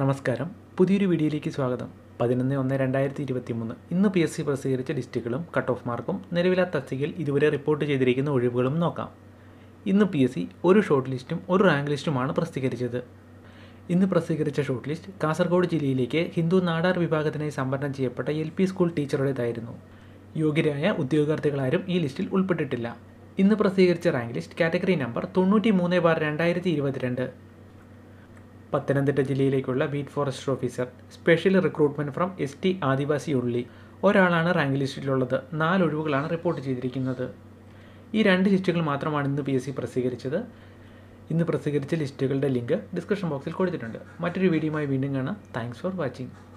നമസ്കാരം പുതിയൊരു വീഡിയോയിലേക്ക് സ്വാഗതം പതിനൊന്ന് ഒന്ന് രണ്ടായിരത്തി ഇരുപത്തി മൂന്ന് ഇന്ന് പി എസ് സി പ്രസിദ്ധീകരിച്ച ലിസ്റ്റുകളും കട്ട് ഓഫ് മാർക്കും നിലവിലെ തസ്തികയിൽ ഇതുവരെ റിപ്പോർട്ട് ചെയ്തിരിക്കുന്ന ഒഴിവുകളും നോക്കാം ഇന്ന് പി എസ് സി ഒരു ഷോർട്ട് ലിസ്റ്റും ഒരു റാങ്ക് ലിസ്റ്റുമാണ് പ്രസിദ്ധീകരിച്ചത് ഇന്ന് പ്രസിദ്ധീകരിച്ച ഷോർട്ട് ലിസ്റ്റ് കാസർഗോഡ് ജില്ലയിലേക്ക് ഹിന്ദു നാടാർ വിഭാഗത്തിനായി സംവരണം ചെയ്യപ്പെട്ട എൽ പി സ്കൂൾ ടീച്ചറുടേതായിരുന്നു യോഗ്യരായ ഉദ്യോഗാർത്ഥികളാരും ഈ ലിസ്റ്റിൽ ഉൾപ്പെട്ടിട്ടില്ല ഇന്ന് പ്രസിദ്ധീകരിച്ച റാങ്ക് ലിസ്റ്റ് കാറ്റഗറി നമ്പർ തൊണ്ണൂറ്റി മൂന്ന് ബാർ രണ്ടായിരത്തി ഇരുപത്തിരണ്ട് പത്തനംതിട്ട ജില്ലയിലേക്കുള്ള beat forest officer special recruitment from S T Adivasi ഉള്ളി ഒരാളാണ് റാങ്ക് ലിസ്റ്റിലുള്ളത് നാല് ഒഴിവുകളാണ് റിപ്പോർട്ട് ചെയ്തിരിക്കുന്നത് ഈ രണ്ട് ലിസ്റ്റുകൾ മാത്രമാണ് ഇന്ന് പി എസ് സി പ്രസിദ്ധീകരിച്ചത് ഇന്ന് പ്രസിദ്ധീകരിച്ച ലിസ്റ്റുകളുടെ ലിങ്ക് ഡിസ്ക്രിപ്ഷൻ ബോക്സിൽ കൊടുത്തിട്ടുണ്ട് മറ്റൊരു വീഡിയോയുമായി വീണ്ടും കാണാം താങ്ക്സ് ഫോർ വാച്ചിങ്